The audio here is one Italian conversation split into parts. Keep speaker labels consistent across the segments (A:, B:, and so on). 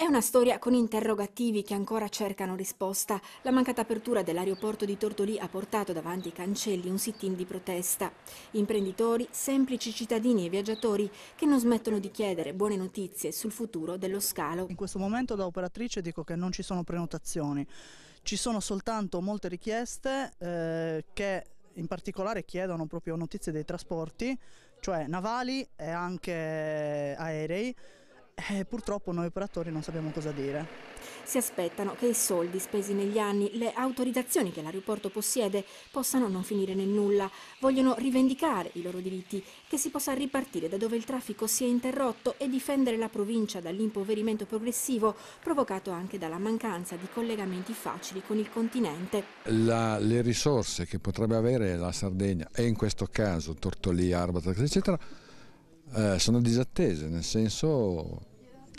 A: È una storia con interrogativi che ancora cercano risposta. La mancata apertura dell'aeroporto di Tortoli ha portato davanti ai cancelli un sit-in di protesta. Imprenditori, semplici cittadini e viaggiatori che non smettono di chiedere buone notizie sul futuro dello scalo. In questo momento da operatrice dico che non ci sono prenotazioni, ci sono
B: soltanto molte richieste eh, che in particolare chiedono proprio notizie dei trasporti, cioè navali e anche aerei eh, purtroppo noi operatori non sappiamo cosa
A: dire. Si aspettano che i soldi spesi negli anni, le autorizzazioni che l'aeroporto possiede, possano non finire nel nulla. Vogliono rivendicare i loro diritti, che si possa ripartire da dove il traffico si è interrotto e difendere la provincia dall'impoverimento progressivo provocato anche dalla mancanza di collegamenti facili con il continente.
C: La, le risorse che potrebbe avere la Sardegna, e in questo caso Tortolì, Arbatax, eccetera, eh, sono disattese, nel senso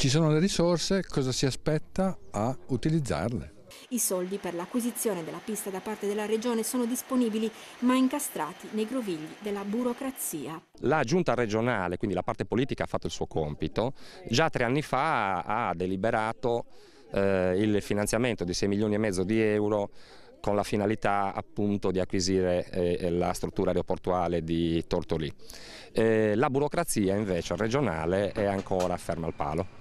C: ci sono le risorse, cosa si aspetta a utilizzarle?
A: I soldi per l'acquisizione della pista da parte della Regione sono disponibili ma incastrati nei grovigli della burocrazia.
D: La giunta regionale, quindi la parte politica, ha fatto il suo compito. Già tre anni fa ha deliberato eh, il finanziamento di 6 milioni e mezzo di euro con la finalità appunto di acquisire eh, la struttura aeroportuale di Tortoli. Eh, la burocrazia invece regionale è ancora ferma al palo.